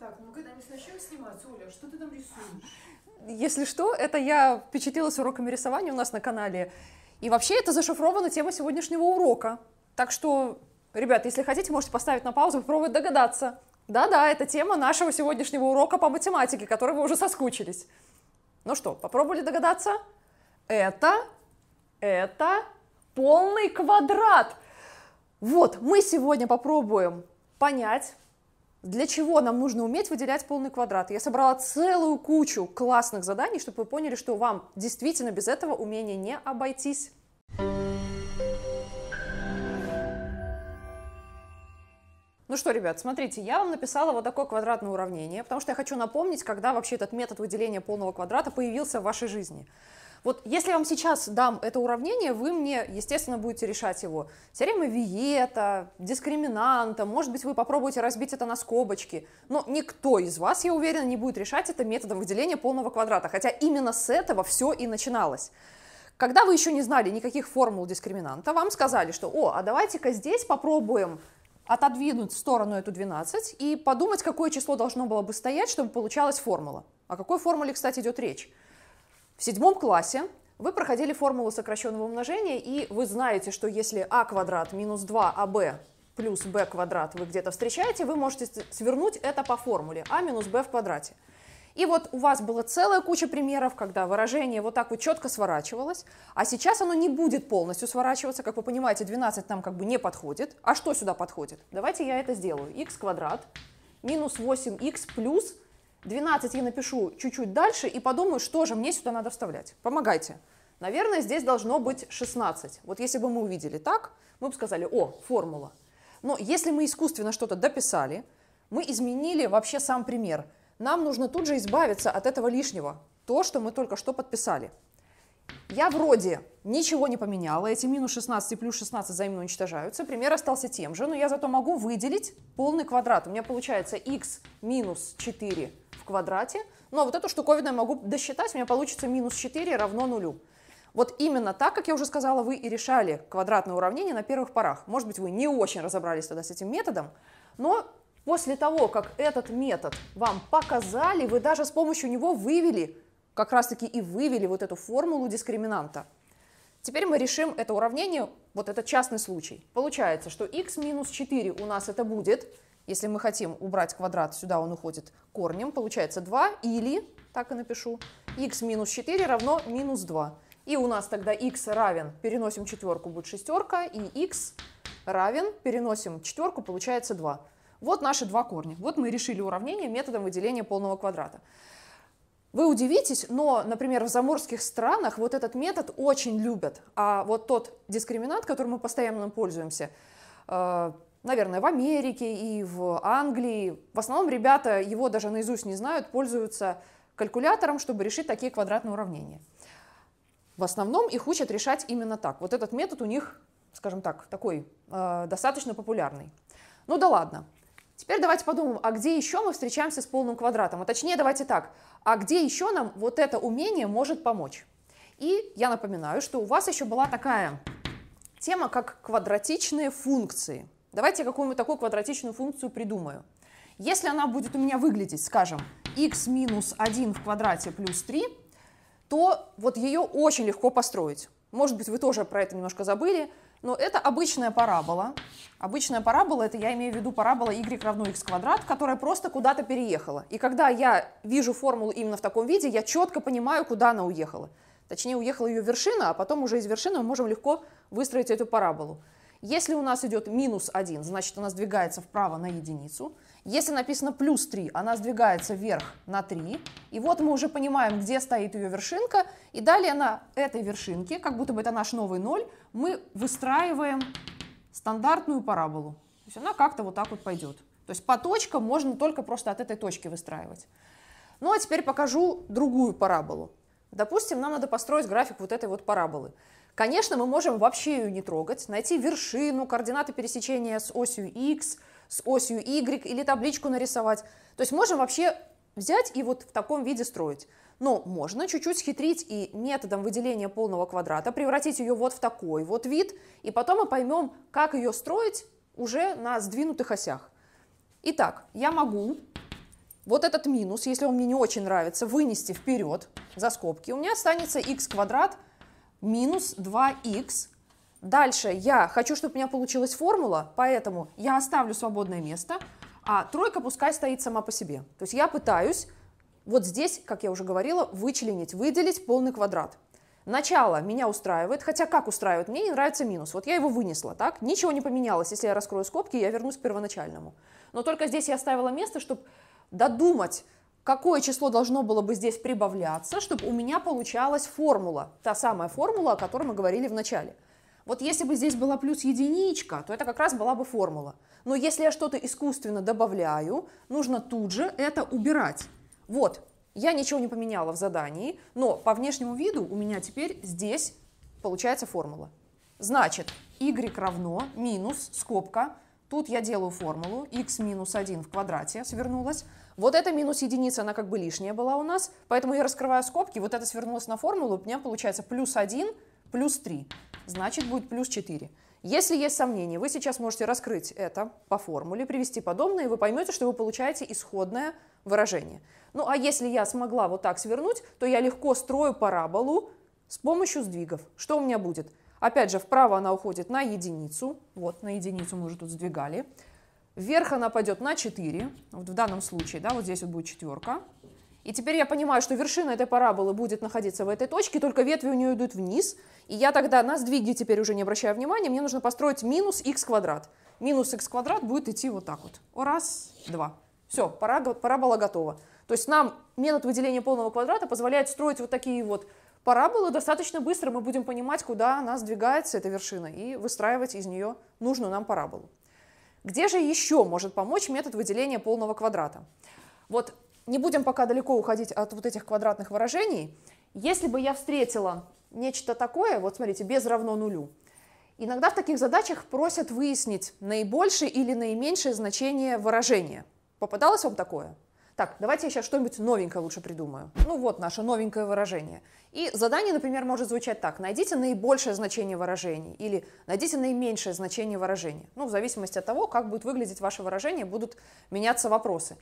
Так, ну когда мы начнем снимать, Оля, что ты там рисуешь? Если что, это я впечатлилась уроками рисования у нас на канале. И вообще это зашифрована тема сегодняшнего урока. Так что, ребят, если хотите, можете поставить на паузу, попробовать догадаться. Да-да, это тема нашего сегодняшнего урока по математике, которой вы уже соскучились. Ну что, попробовали догадаться? Это, это полный квадрат. Вот, мы сегодня попробуем понять, для чего нам нужно уметь выделять полный квадрат. Я собрала целую кучу классных заданий, чтобы вы поняли, что вам действительно без этого умения не обойтись. Ну что, ребят, смотрите, я вам написала вот такое квадратное уравнение, потому что я хочу напомнить, когда вообще этот метод выделения полного квадрата появился в вашей жизни. Вот если я вам сейчас дам это уравнение, вы мне, естественно, будете решать его. Теорема Виета, дискриминанта, может быть, вы попробуете разбить это на скобочки. Но никто из вас, я уверена, не будет решать это методом выделения полного квадрата, хотя именно с этого все и начиналось. Когда вы еще не знали никаких формул дискриминанта, вам сказали, что, о, а давайте-ка здесь попробуем отодвинуть в сторону эту 12 и подумать, какое число должно было бы стоять, чтобы получалась формула. О какой формуле, кстати, идет речь. В седьмом классе вы проходили формулу сокращенного умножения, и вы знаете, что если а квадрат минус 2аб а плюс b квадрат вы где-то встречаете, вы можете свернуть это по формуле а минус b в квадрате. И вот у вас была целая куча примеров, когда выражение вот так вот четко сворачивалось, а сейчас оно не будет полностью сворачиваться. Как вы понимаете, 12 нам как бы не подходит. А что сюда подходит? Давайте я это сделаю. x квадрат минус 8x плюс 12 я напишу чуть-чуть дальше и подумаю, что же мне сюда надо вставлять. Помогайте. Наверное, здесь должно быть 16. Вот если бы мы увидели так, мы бы сказали, о, формула. Но если мы искусственно что-то дописали, мы изменили вообще сам пример. Нам нужно тут же избавиться от этого лишнего, то, что мы только что подписали. Я вроде ничего не поменяла, эти минус 16 и плюс 16 взаимно уничтожаются, пример остался тем же, но я зато могу выделить полный квадрат. У меня получается x минус 4 квадрате. Но вот эту штуковину я могу досчитать, у меня получится минус 4 равно нулю. Вот именно так, как я уже сказала, вы и решали квадратное уравнение на первых порах. Может быть, вы не очень разобрались тогда с этим методом, но после того, как этот метод вам показали, вы даже с помощью него вывели, как раз-таки и вывели вот эту формулу дискриминанта. Теперь мы решим это уравнение, вот это частный случай. Получается, что x минус 4 у нас это будет если мы хотим убрать квадрат, сюда он уходит корнем, получается 2 или, так и напишу, x минус 4 равно минус 2. И у нас тогда x равен, переносим четверку, будет шестерка, и x равен, переносим четверку, получается 2. Вот наши два корня. Вот мы решили уравнение методом выделения полного квадрата. Вы удивитесь, но, например, в заморских странах вот этот метод очень любят. А вот тот дискриминант, которым мы постоянно пользуемся, э, наверное, в Америке и в Англии. В основном ребята его даже наизусть не знают, пользуются калькулятором, чтобы решить такие квадратные уравнения. В основном их учат решать именно так. Вот этот метод у них, скажем так, такой э, достаточно популярный. Ну да ладно. Теперь давайте подумаем, а где еще мы встречаемся с полным квадратом? А точнее, давайте так, а где еще нам вот это умение может помочь? И я напоминаю, что у вас еще была такая тема, как квадратичные функции – Давайте я какую-нибудь такую квадратичную функцию придумаю. Если она будет у меня выглядеть, скажем, x минус 1 в квадрате плюс 3, то вот ее очень легко построить. Может быть, вы тоже про это немножко забыли, но это обычная парабола. Обычная парабола, это я имею в виду парабола y равно x квадрат, которая просто куда-то переехала. И когда я вижу формулу именно в таком виде, я четко понимаю, куда она уехала. Точнее, уехала ее вершина, а потом уже из вершины мы можем легко выстроить эту параболу. Если у нас идет минус 1, значит она сдвигается вправо на единицу. Если написано плюс 3, она сдвигается вверх на 3. И вот мы уже понимаем, где стоит ее вершинка. И далее на этой вершинке, как будто бы это наш новый 0, мы выстраиваем стандартную параболу. То есть она как-то вот так вот пойдет. То есть по точкам можно только просто от этой точки выстраивать. Ну а теперь покажу другую параболу. Допустим, нам надо построить график вот этой вот параболы. Конечно, мы можем вообще ее не трогать, найти вершину, координаты пересечения с осью x, с осью y или табличку нарисовать. То есть можем вообще взять и вот в таком виде строить. Но можно чуть-чуть хитрить и методом выделения полного квадрата превратить ее вот в такой вот вид, и потом мы поймем, как ее строить уже на сдвинутых осях. Итак, я могу вот этот минус, если он мне не очень нравится, вынести вперед за скобки. У меня останется x квадрат минус 2х. Дальше я хочу, чтобы у меня получилась формула, поэтому я оставлю свободное место, а тройка пускай стоит сама по себе. То есть я пытаюсь вот здесь, как я уже говорила, вычленить, выделить полный квадрат. Начало меня устраивает, хотя как устраивает, мне не нравится минус. Вот я его вынесла, так? Ничего не поменялось. Если я раскрою скобки, я вернусь к первоначальному. Но только здесь я оставила место, чтобы додумать, какое число должно было бы здесь прибавляться, чтобы у меня получалась формула, та самая формула, о которой мы говорили в начале. Вот если бы здесь была плюс единичка, то это как раз была бы формула. Но если я что-то искусственно добавляю, нужно тут же это убирать. Вот, я ничего не поменяла в задании, но по внешнему виду у меня теперь здесь получается формула. Значит, y равно минус, скобка, Тут я делаю формулу x минус 1 в квадрате свернулась. Вот это минус единица, она как бы лишняя была у нас. Поэтому я раскрываю скобки, вот это свернулось на формулу, у меня получается плюс 1 плюс 3. Значит, будет плюс 4. Если есть сомнения, вы сейчас можете раскрыть это по формуле, привести подобное, и вы поймете, что вы получаете исходное выражение. Ну а если я смогла вот так свернуть, то я легко строю параболу с помощью сдвигов. Что у меня будет? Опять же, вправо она уходит на единицу. Вот, на единицу мы уже тут сдвигали. Вверх она пойдет на 4. Вот в данном случае, да, вот здесь вот будет четверка. И теперь я понимаю, что вершина этой параболы будет находиться в этой точке, только ветви у нее идут вниз. И я тогда на сдвиги теперь уже не обращаю внимания, мне нужно построить минус х квадрат. Минус х квадрат будет идти вот так вот. Раз, два. Все, парабола готова. То есть нам метод выделения полного квадрата позволяет строить вот такие вот пора было достаточно быстро, мы будем понимать, куда она сдвигается, эта вершина, и выстраивать из нее нужную нам параболу. Где же еще может помочь метод выделения полного квадрата? Вот не будем пока далеко уходить от вот этих квадратных выражений. Если бы я встретила нечто такое, вот смотрите, без равно нулю, иногда в таких задачах просят выяснить наибольшее или наименьшее значение выражения. Попадалось вам такое? так, давайте я сейчас что-нибудь новенькое лучше придумаю. Ну вот наше новенькое выражение. И задание, например, может звучать так. Найдите наибольшее значение выражений или найдите наименьшее значение выражения. Ну, в зависимости от того, как будет выглядеть ваше выражение, будут меняться вопросы.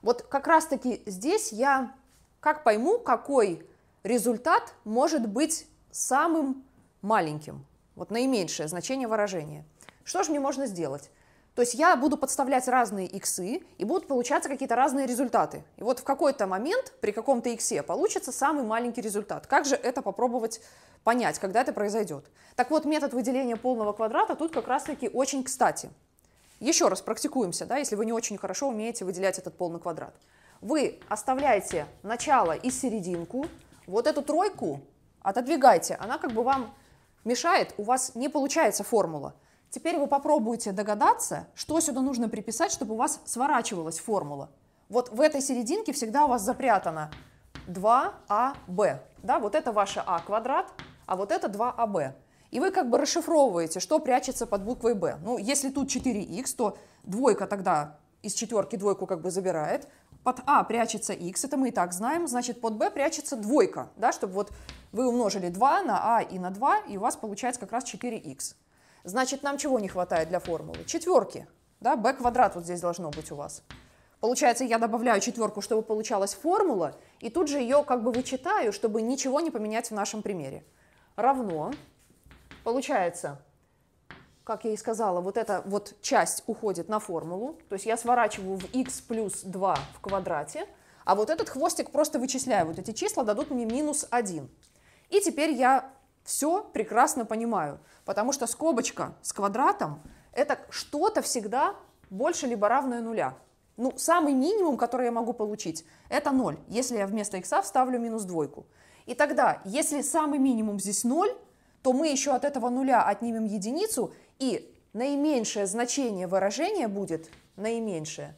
Вот как раз-таки здесь я как пойму, какой результат может быть самым маленьким. Вот наименьшее значение выражения. Что же мне можно сделать? То есть я буду подставлять разные иксы, и будут получаться какие-то разные результаты. И вот в какой-то момент при каком-то иксе получится самый маленький результат. Как же это попробовать понять, когда это произойдет? Так вот, метод выделения полного квадрата тут как раз-таки очень кстати. Еще раз практикуемся, да, если вы не очень хорошо умеете выделять этот полный квадрат. Вы оставляете начало и серединку, вот эту тройку отодвигайте, она как бы вам мешает, у вас не получается формула. Теперь вы попробуйте догадаться, что сюда нужно приписать, чтобы у вас сворачивалась формула. Вот в этой серединке всегда у вас запрятано 2АБ. А, да, вот это ваше А квадрат, а вот это 2АБ. А, и вы как бы расшифровываете, что прячется под буквой Б. Ну, если тут 4х, то двойка тогда из четверки двойку как бы забирает. Под А прячется х, это мы и так знаем, значит, под Б прячется двойка, да, чтобы вот вы умножили 2 на А и на 2, и у вас получается как раз 4х. Значит, нам чего не хватает для формулы? Четверки. Да, b квадрат вот здесь должно быть у вас. Получается, я добавляю четверку, чтобы получалась формула, и тут же ее как бы вычитаю, чтобы ничего не поменять в нашем примере. Равно, получается, как я и сказала, вот эта вот часть уходит на формулу, то есть я сворачиваю в x плюс 2 в квадрате, а вот этот хвостик просто вычисляю, вот эти числа дадут мне минус 1. И теперь я все прекрасно понимаю, потому что скобочка с квадратом – это что-то всегда больше либо равное нуля. Ну, самый минимум, который я могу получить, это 0, если я вместо х вставлю минус двойку. И тогда, если самый минимум здесь 0, то мы еще от этого нуля отнимем единицу, и наименьшее значение выражения будет наименьшее.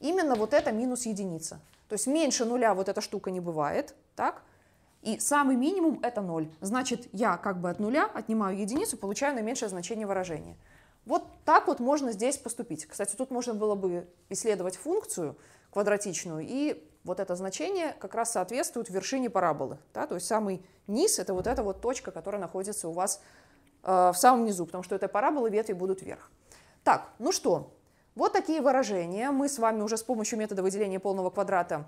Именно вот это минус единица. То есть меньше нуля вот эта штука не бывает, так? И самый минимум это 0. Значит, я как бы от нуля отнимаю единицу, получаю наименьшее значение выражения. Вот так вот можно здесь поступить. Кстати, тут можно было бы исследовать функцию квадратичную, и вот это значение как раз соответствует вершине параболы. Да? То есть самый низ – это вот эта вот точка, которая находится у вас э, в самом низу, потому что это параболы, ветви будут вверх. Так, ну что, вот такие выражения мы с вами уже с помощью метода выделения полного квадрата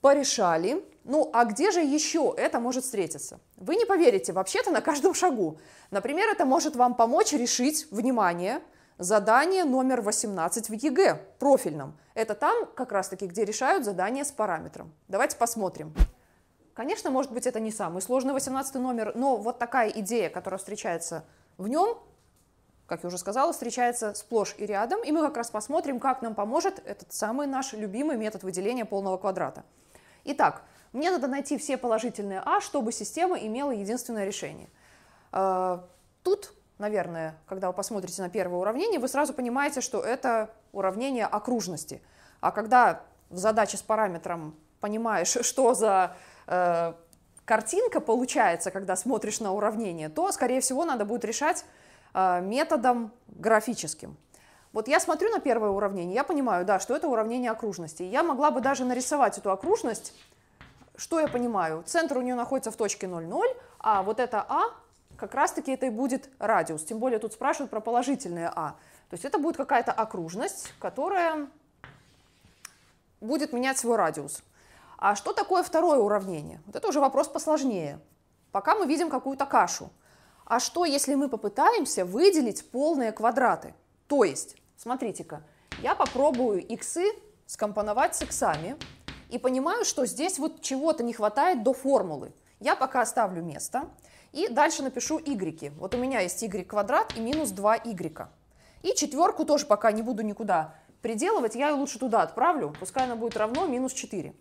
порешали. Ну, а где же еще это может встретиться? Вы не поверите, вообще-то на каждом шагу. Например, это может вам помочь решить, внимание, задание номер 18 в ЕГЭ, профильном. Это там как раз-таки, где решают задание с параметром. Давайте посмотрим. Конечно, может быть, это не самый сложный 18 номер, но вот такая идея, которая встречается в нем, как я уже сказала, встречается сплошь и рядом, и мы как раз посмотрим, как нам поможет этот самый наш любимый метод выделения полного квадрата. Итак, мне надо найти все положительные А, чтобы система имела единственное решение. Э, тут, наверное, когда вы посмотрите на первое уравнение, вы сразу понимаете, что это уравнение окружности. А когда в задаче с параметром понимаешь, что за э, картинка получается, когда смотришь на уравнение, то, скорее всего, надо будет решать э, методом графическим. Вот я смотрю на первое уравнение, я понимаю, да, что это уравнение окружности. Я могла бы даже нарисовать эту окружность. Что я понимаю? Центр у нее находится в точке 0,0, а вот это А как раз-таки это и будет радиус. Тем более тут спрашивают про положительное А. То есть это будет какая-то окружность, которая будет менять свой радиус. А что такое второе уравнение? Вот это уже вопрос посложнее. Пока мы видим какую-то кашу. А что, если мы попытаемся выделить полные квадраты? То есть Смотрите-ка, я попробую иксы скомпоновать с иксами и понимаю, что здесь вот чего-то не хватает до формулы. Я пока оставлю место и дальше напишу y. Вот у меня есть y квадрат и минус 2y. И четверку тоже пока не буду никуда приделывать, я ее лучше туда отправлю, пускай она будет равно минус 4.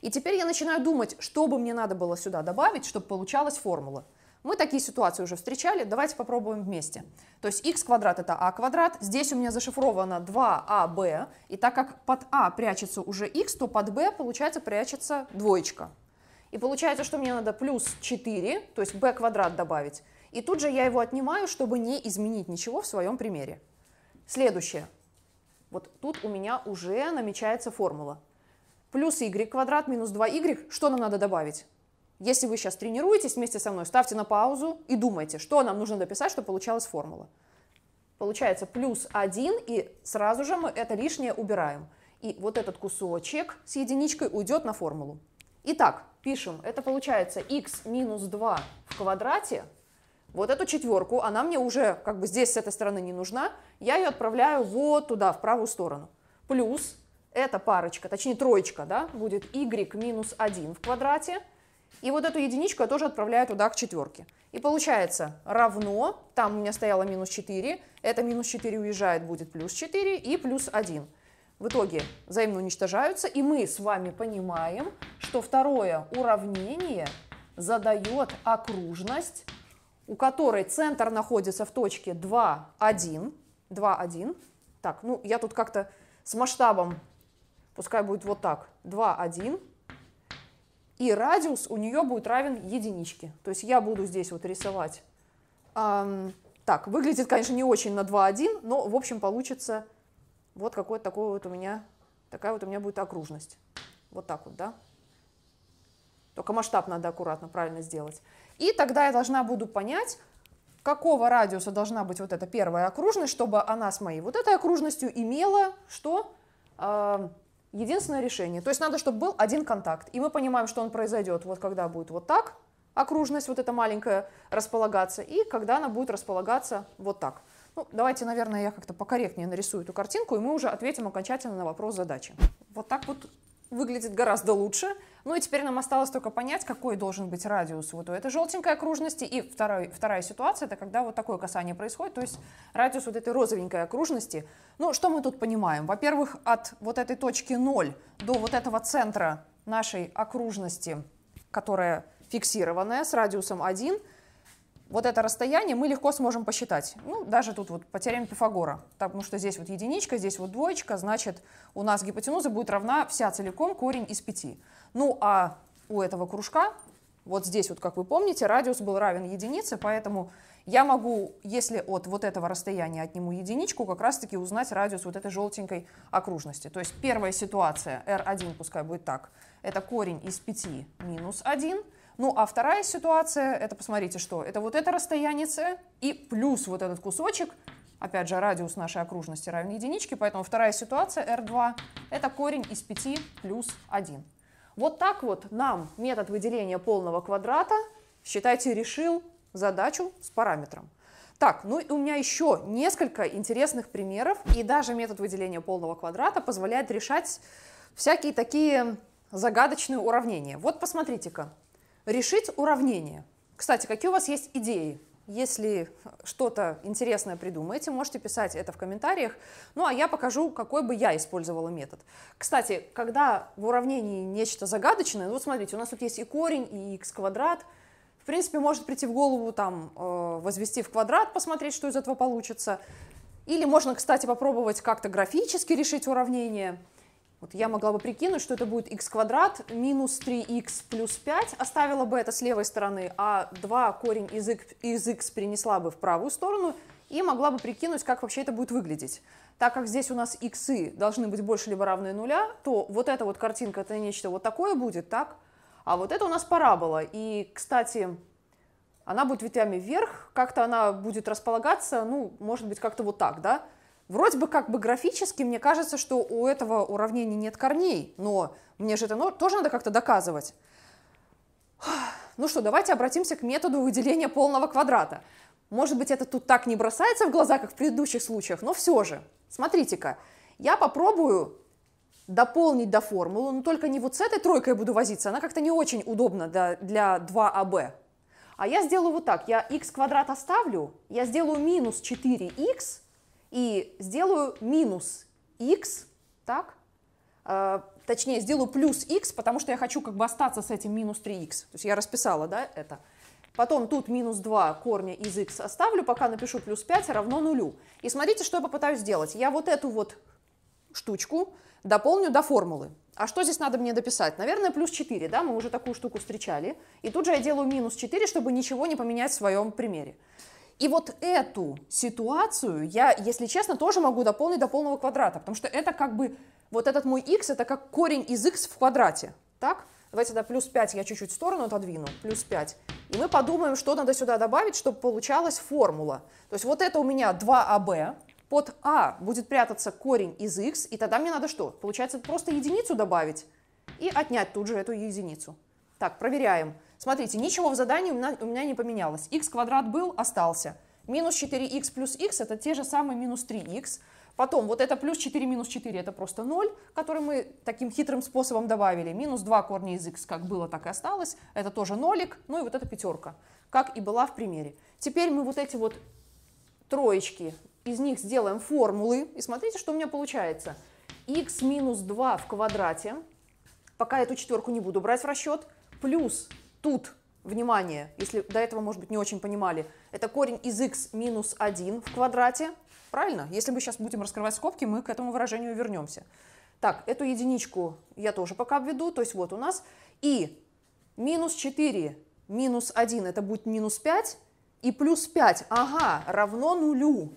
И теперь я начинаю думать, что бы мне надо было сюда добавить, чтобы получалась формула. Мы такие ситуации уже встречали, давайте попробуем вместе. То есть x квадрат это а квадрат, здесь у меня зашифровано 2ab, а, и так как под а прячется уже x, то под b получается прячется двоечка. И получается, что мне надо плюс 4, то есть b квадрат добавить, и тут же я его отнимаю, чтобы не изменить ничего в своем примере. Следующее. Вот тут у меня уже намечается формула. Плюс y квадрат минус 2y, что нам надо добавить? Если вы сейчас тренируетесь вместе со мной, ставьте на паузу и думайте, что нам нужно дописать, чтобы получалась формула. Получается плюс 1, и сразу же мы это лишнее убираем. И вот этот кусочек с единичкой уйдет на формулу. Итак, пишем. Это получается x минус 2 в квадрате. Вот эту четверку, она мне уже как бы здесь с этой стороны не нужна. Я ее отправляю вот туда, в правую сторону. Плюс эта парочка, точнее троечка, да, будет y минус 1 в квадрате. И вот эту единичку я тоже отправляю туда к четверке. И получается равно, там у меня стояло минус 4, это минус 4 уезжает, будет плюс 4 и плюс 1. В итоге взаимно уничтожаются, и мы с вами понимаем, что второе уравнение задает окружность, у которой центр находится в точке 2, 1. 2, 1. Так, ну я тут как-то с масштабом, пускай будет вот так, 2, 1 и радиус у нее будет равен единичке. То есть я буду здесь вот рисовать. Эм, так, выглядит, конечно, не очень на 2,1, но, в общем, получится вот какой то такой вот у меня, такая вот у меня будет окружность. Вот так вот, да? Только масштаб надо аккуратно, правильно сделать. И тогда я должна буду понять, какого радиуса должна быть вот эта первая окружность, чтобы она с моей вот этой окружностью имела что? Э, единственное решение. То есть надо, чтобы был один контакт. И мы понимаем, что он произойдет вот когда будет вот так, окружность вот эта маленькая располагаться, и когда она будет располагаться вот так. Ну, давайте, наверное, я как-то покорректнее нарисую эту картинку, и мы уже ответим окончательно на вопрос задачи. Вот так вот выглядит гораздо лучше. Ну и теперь нам осталось только понять, какой должен быть радиус вот у этой желтенькой окружности. И второй, вторая ситуация, это когда вот такое касание происходит, то есть радиус вот этой розовенькой окружности. Ну, что мы тут понимаем? Во-первых, от вот этой точки 0 до вот этого центра нашей окружности, которая фиксированная с радиусом 1, вот это расстояние мы легко сможем посчитать. Ну, даже тут вот по теореме Пифагора. Потому ну, что здесь вот единичка, здесь вот двоечка, значит, у нас гипотенуза будет равна вся целиком корень из 5. Ну, а у этого кружка, вот здесь вот, как вы помните, радиус был равен единице, поэтому я могу, если от вот этого расстояния отниму единичку, как раз-таки узнать радиус вот этой желтенькой окружности. То есть первая ситуация, R1 пускай будет так, это корень из 5 минус 1, ну, а вторая ситуация, это посмотрите что, это вот это расстояние c и плюс вот этот кусочек, опять же, радиус нашей окружности равен единичке, поэтому вторая ситуация, r2, это корень из 5 плюс 1. Вот так вот нам метод выделения полного квадрата, считайте, решил задачу с параметром. Так, ну и у меня еще несколько интересных примеров, и даже метод выделения полного квадрата позволяет решать всякие такие загадочные уравнения. Вот посмотрите-ка, решить уравнение. Кстати, какие у вас есть идеи? Если что-то интересное придумаете, можете писать это в комментариях. Ну, а я покажу, какой бы я использовала метод. Кстати, когда в уравнении нечто загадочное, ну, вот смотрите, у нас тут есть и корень, и x квадрат. В принципе, может прийти в голову там э, возвести в квадрат, посмотреть, что из этого получится. Или можно, кстати, попробовать как-то графически решить уравнение. Вот я могла бы прикинуть, что это будет x квадрат минус 3x плюс 5, оставила бы это с левой стороны, а 2 корень из x, из x перенесла бы в правую сторону и могла бы прикинуть, как вообще это будет выглядеть. Так как здесь у нас иксы должны быть больше либо равны нуля, то вот эта вот картинка, это нечто вот такое будет, так? А вот это у нас парабола. И, кстати, она будет ветвями вверх, как-то она будет располагаться, ну, может быть, как-то вот так, да? Вроде бы как бы графически мне кажется, что у этого уравнения нет корней, но мне же это тоже надо как-то доказывать. Ну что, давайте обратимся к методу выделения полного квадрата. Может быть, это тут так не бросается в глаза, как в предыдущих случаях, но все же. Смотрите-ка, я попробую дополнить до формулы, но только не вот с этой тройкой буду возиться, она как-то не очень удобна для 2АБ. А, а я сделаю вот так, я x квадрат оставлю, я сделаю минус 4х, и сделаю минус x, так, э, точнее, сделаю плюс x, потому что я хочу как бы остаться с этим минус 3x. То есть я расписала, да, это. Потом тут минус 2 корня из x оставлю, пока напишу плюс 5 равно нулю. И смотрите, что я попытаюсь сделать. Я вот эту вот штучку дополню до формулы. А что здесь надо мне дописать? Наверное, плюс 4, да, мы уже такую штуку встречали. И тут же я делаю минус 4, чтобы ничего не поменять в своем примере. И вот эту ситуацию я, если честно, тоже могу дополнить до полного квадрата, потому что это как бы, вот этот мой x, это как корень из x в квадрате, так? Давайте тогда плюс 5 я чуть-чуть в сторону отодвину, плюс 5. И мы подумаем, что надо сюда добавить, чтобы получалась формула. То есть вот это у меня 2ab, а под а будет прятаться корень из x, и тогда мне надо что? Получается, просто единицу добавить и отнять тут же эту единицу. Так, проверяем. Смотрите, ничего в задании у меня, у меня не поменялось. x квадрат был, остался. Минус 4х плюс х это те же самые минус 3х. Потом вот это плюс 4 минус 4 это просто 0, который мы таким хитрым способом добавили. Минус 2 корня из x как было, так и осталось. Это тоже нолик. Ну и вот эта пятерка, как и была в примере. Теперь мы вот эти вот троечки, из них сделаем формулы. И смотрите, что у меня получается. x минус 2 в квадрате. Пока эту четверку не буду брать в расчет. Плюс тут, внимание, если до этого, может быть, не очень понимали, это корень из x минус 1 в квадрате, правильно? Если мы сейчас будем раскрывать скобки, мы к этому выражению вернемся. Так, эту единичку я тоже пока введу, то есть вот у нас и минус 4 минус 1, это будет минус 5, и плюс 5, ага, равно нулю.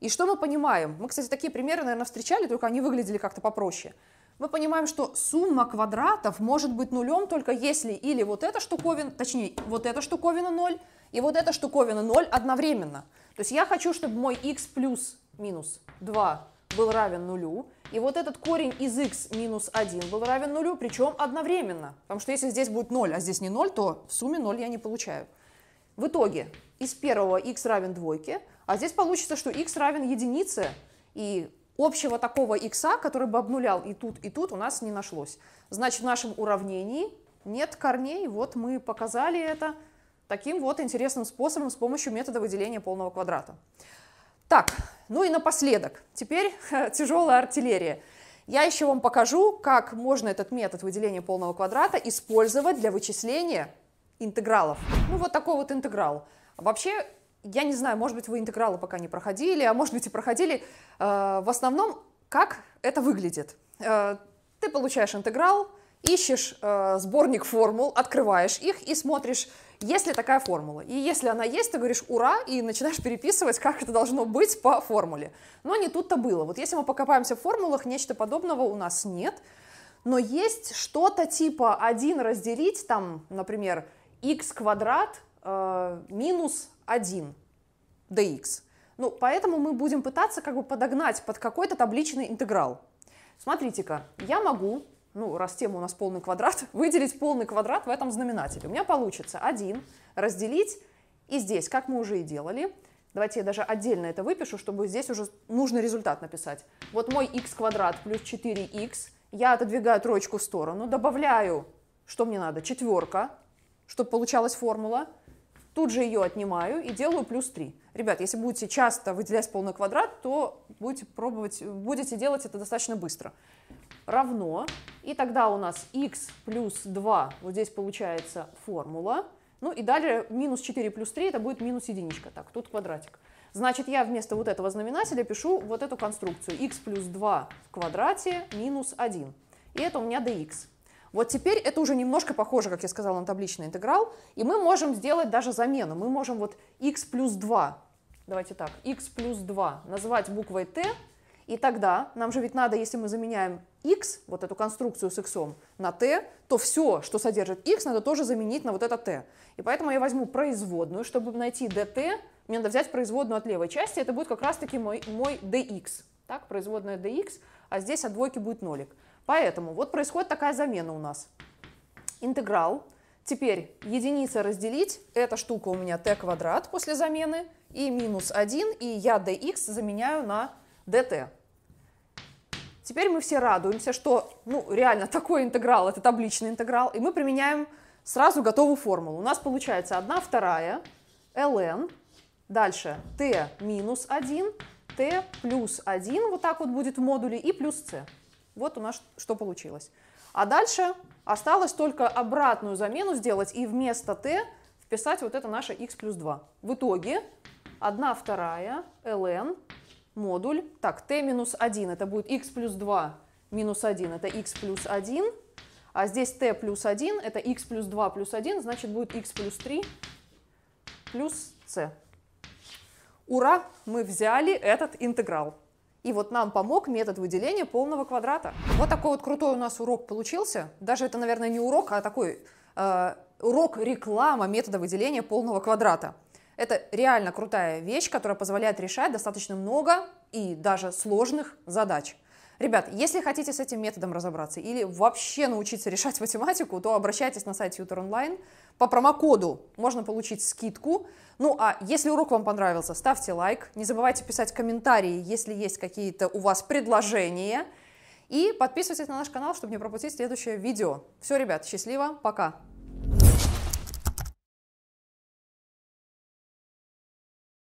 И что мы понимаем? Мы, кстати, такие примеры, наверное, встречали, только они выглядели как-то попроще – мы понимаем, что сумма квадратов может быть нулем только если или вот эта штуковина, точнее, вот эта штуковина 0, и вот эта штуковина 0 одновременно. То есть я хочу, чтобы мой x плюс минус 2 был равен нулю, и вот этот корень из x минус 1 был равен нулю, причем одновременно. Потому что если здесь будет 0, а здесь не 0, то в сумме 0 я не получаю. В итоге из первого x равен двойке, а здесь получится, что x равен единице, и Общего такого икса, который бы обнулял и тут, и тут, у нас не нашлось. Значит, в нашем уравнении нет корней. Вот мы показали это таким вот интересным способом с помощью метода выделения полного квадрата. Так, ну и напоследок. Теперь тяжелая артиллерия. Я еще вам покажу, как можно этот метод выделения полного квадрата использовать для вычисления интегралов. Ну вот такой вот интеграл. Вообще я не знаю, может быть, вы интегралы пока не проходили, а может быть и проходили. Э, в основном, как это выглядит? Э, ты получаешь интеграл, ищешь э, сборник формул, открываешь их и смотришь, есть ли такая формула. И если она есть, ты говоришь «ура» и начинаешь переписывать, как это должно быть по формуле. Но не тут-то было. Вот если мы покопаемся в формулах, нечто подобного у нас нет. Но есть что-то типа 1 разделить, там, например, x квадрат – Э, минус 1 dx. Ну, поэтому мы будем пытаться как бы подогнать под какой-то табличный интеграл. Смотрите-ка, я могу, ну, раз тема у нас полный квадрат, выделить полный квадрат в этом знаменателе. У меня получится 1 разделить, и здесь, как мы уже и делали, давайте я даже отдельно это выпишу, чтобы здесь уже нужный результат написать. Вот мой x квадрат плюс 4x, я отодвигаю троечку в сторону, добавляю, что мне надо, четверка, чтобы получалась формула, Тут же ее отнимаю и делаю плюс 3. Ребят, если будете часто выделять полный квадрат, то будете пробовать, будете делать это достаточно быстро. Равно, и тогда у нас x плюс 2, вот здесь получается формула, ну и далее минус 4 плюс 3, это будет минус единичка, так, тут квадратик. Значит, я вместо вот этого знаменателя пишу вот эту конструкцию, x плюс 2 в квадрате минус 1, и это у меня dx. Вот теперь это уже немножко похоже, как я сказала, на табличный интеграл, и мы можем сделать даже замену. Мы можем вот x плюс 2, давайте так, x плюс 2 назвать буквой t, и тогда нам же ведь надо, если мы заменяем x, вот эту конструкцию с x, на t, то все, что содержит x, надо тоже заменить на вот это t. И поэтому я возьму производную, чтобы найти dt, мне надо взять производную от левой части, это будет как раз-таки мой, мой dx. Так, производная dx, а здесь от двойки будет нолик. Поэтому вот происходит такая замена у нас. Интеграл. Теперь единица разделить, эта штука у меня t квадрат после замены, и минус 1, и я dx заменяю на dt. Теперь мы все радуемся, что ну, реально такой интеграл, это табличный интеграл, и мы применяем сразу готовую формулу. У нас получается 1 вторая ln, дальше t минус 1, t плюс 1, вот так вот будет в модуле, и плюс c. Вот у нас что получилось. А дальше осталось только обратную замену сделать и вместо t вписать вот это наше x плюс 2. В итоге 1 вторая ln модуль, так, t минус 1 это будет x плюс 2 минус 1 это x плюс 1, а здесь t плюс 1 это x плюс 2 плюс 1, значит будет x плюс 3 плюс c. Ура, мы взяли этот интеграл. И вот нам помог метод выделения полного квадрата. Вот такой вот крутой у нас урок получился. Даже это, наверное, не урок, а такой э, урок реклама метода выделения полного квадрата. Это реально крутая вещь, которая позволяет решать достаточно много и даже сложных задач. Ребят, если хотите с этим методом разобраться или вообще научиться решать математику, то обращайтесь на сайт Tutor Online. По промокоду можно получить скидку. Ну а если урок вам понравился, ставьте лайк. Не забывайте писать комментарии, если есть какие-то у вас предложения. И подписывайтесь на наш канал, чтобы не пропустить следующее видео. Все, ребят, счастливо, пока!